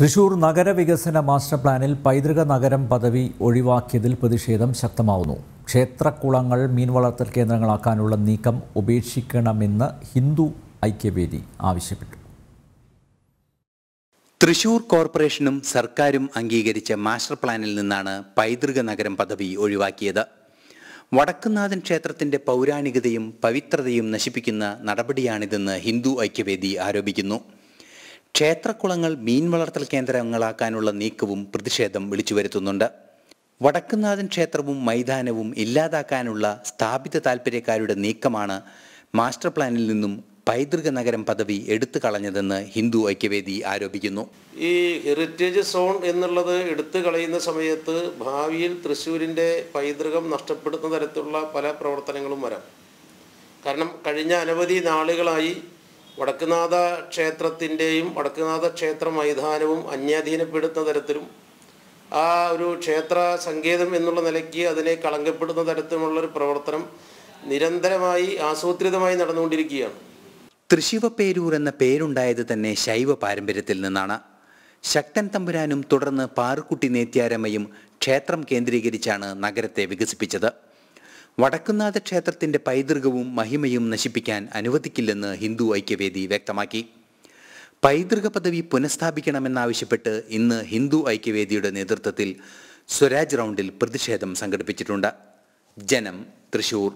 Thrissur നഗരവികസന master പ്ലാനിൽ പൈതൃക നഗരം പദവി ഒഴിവാക്കിയതിൽ പ്രതിഷേധം ശക്തമാവുന്നു ക്ഷേത്രക്കുളങ്ങൾ മീൻ വളർത്തൽ കേന്ദ്രങ്ങളാക്കാനുള്ള നീക്കം ഉപേക്ഷിക്കണമെന്ന് ഹിന്ദു ഐക്യവേദി ആവശ്യപ്പെട്ടു തൃശൂർ കോർപ്പറേഷനും സർക്കാരും അംഗീകരിച്ച മാസ്റ്റർ പ്ലാനിൽ നിന്നാണ് പൈതൃക നഗരം പദവി ഒഴിവാക്കിയത് വടക്കുന്നാഥൻ ക്ഷേത്രത്തിന്റെ പൗരാണികതയും പവിത്രതയും നശിപ്പിക്കുന്ന നടപടിയാണിതെന്ന് ഹിന്ദു ഐക്യവേദി ആരോപിക്കുന്നു ക്ഷേത്രക്കുളങ്ങൾ മീൻ വളർത്തൽ കേന്ദ്രങ്ങളാക്കാനുള്ള നീക്കവും പ്രതിഷേധം വിളിച്ചു വരുത്തുന്നുണ്ട് വടക്കുന്നാഥൻ ക്ഷേത്രവും മൈതാനവും ഇല്ലാതാക്കാനുള്ള സ്ഥാപിത താൽപ്പര്യക്കാരുടെ നീക്കമാണ് മാസ്റ്റർ പ്ലാനിൽ നിന്നും പൈതൃക നഗരം പദവി എടുത്തു കളഞ്ഞതെന്ന് ഹിന്ദു ഐക്യവേദി ആരോപിക്കുന്നു ഈ ഹെറിറ്റേജ് സോൺ എന്നുള്ളത് എടുത്തു കളയുന്ന സമയത്ത് ഭാവിയിൽ തൃശ്ശൂരിൻ്റെ പൈതൃകം നഷ്ടപ്പെടുന്ന തരത്തിലുള്ള പല പ്രവർത്തനങ്ങളും വരാം കാരണം കഴിഞ്ഞ അനവധി നാളുകളായി വടക്കുനാഥ ക്ഷേത്രത്തിൻ്റെയും വടക്കുനാഥ ക്ഷേത്ര മൈതാനവും അന്യാധീനപ്പെടുത്തുന്ന തരത്തിലും ആ ഒരു ക്ഷേത്ര സങ്കേതം എന്നുള്ള നിലയ്ക്ക് അതിനെ കളങ്കപ്പെടുന്ന തരത്തിലുമുള്ളൊരു പ്രവർത്തനം നിരന്തരമായി ആസൂത്രിതമായി നടന്നുകൊണ്ടിരിക്കുകയാണ് തൃശിവപ്പേരൂർ എന്ന പേരുണ്ടായത് തന്നെ ശൈവ പാരമ്പര്യത്തിൽ നിന്നാണ് ശക്തൻ തമ്പുരാനും തുടർന്ന് പാറുക്കുട്ടി നേത്യാരമ്മയും ക്ഷേത്രം കേന്ദ്രീകരിച്ചാണ് നഗരത്തെ വികസിപ്പിച്ചത് വടക്കുന്നാഥ ക്ഷേത്രത്തിന്റെ പൈതൃകവും മഹിമയും നശിപ്പിക്കാൻ അനുവദിക്കില്ലെന്ന് ഹിന്ദു ഐക്യവേദി വ്യക്തമാക്കി പൈതൃക പദവി പുനഃസ്ഥാപിക്കണമെന്നാവശ്യപ്പെട്ട് ഇന്ന് ഹിന്ദു ഐക്യവേദിയുടെ നേതൃത്വത്തിൽ സ്വരാജ് റൗണ്ടിൽ പ്രതിഷേധം സംഘടിപ്പിച്ചിട്ടുണ്ട് ജനം തൃശൂർ